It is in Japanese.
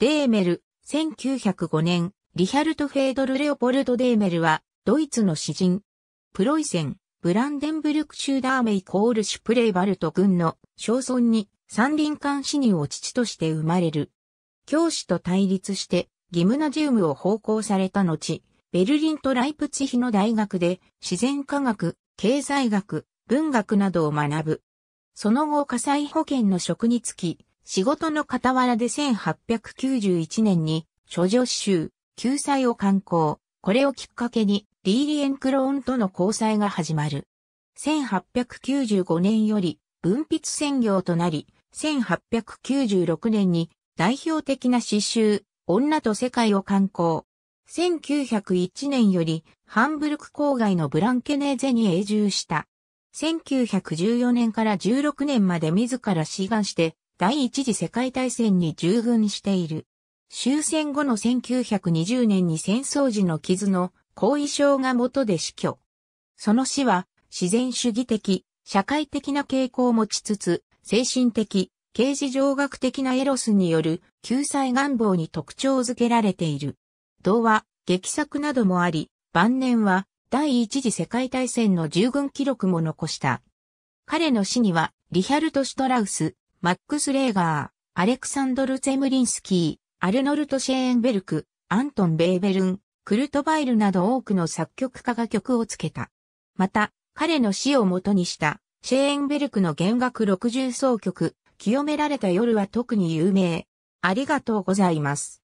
デーメル、1905年、リヒャルト・フェードル・レオポルト・デーメルは、ドイツの詩人。プロイセン、ブランデンブルクシューダーメイコールシュプレイバルト軍の小村に三輪館死人を父として生まれる。教師と対立してギムナジウムを奉公された後、ベルリンとライプツヒの大学で自然科学、経済学、文学などを学ぶ。その後火災保険の職に就き、仕事の傍らで1891年に、諸女詩集、救済を刊行。これをきっかけに、リーリエンクローンとの交際が始まる。1895年より、文筆専業となり、1896年に代表的な詩集、女と世界を刊行。1901年より、ハンブルク郊外のブランケネーゼに永住した。1914年から16年まで自ら志願して、第一次世界大戦に従軍している。終戦後の1920年に戦争時の傷の後遺症が元で死去。その死は自然主義的、社会的な傾向を持ちつつ、精神的、刑事上学的なエロスによる救済願望に特徴づけられている。童話、劇作などもあり、晩年は第一次世界大戦の従軍記録も残した。彼の死には、リヒャルト・シュトラウス、マックス・レーガー、アレクサンドル・ゼムリンスキー、アルノルト・シェーンベルク、アントン・ベーベルン、クルトバイルなど多くの作曲家が曲をつけた。また、彼の死をもとにした、シェーンベルクの弦楽60奏曲、清められた夜は特に有名。ありがとうございます。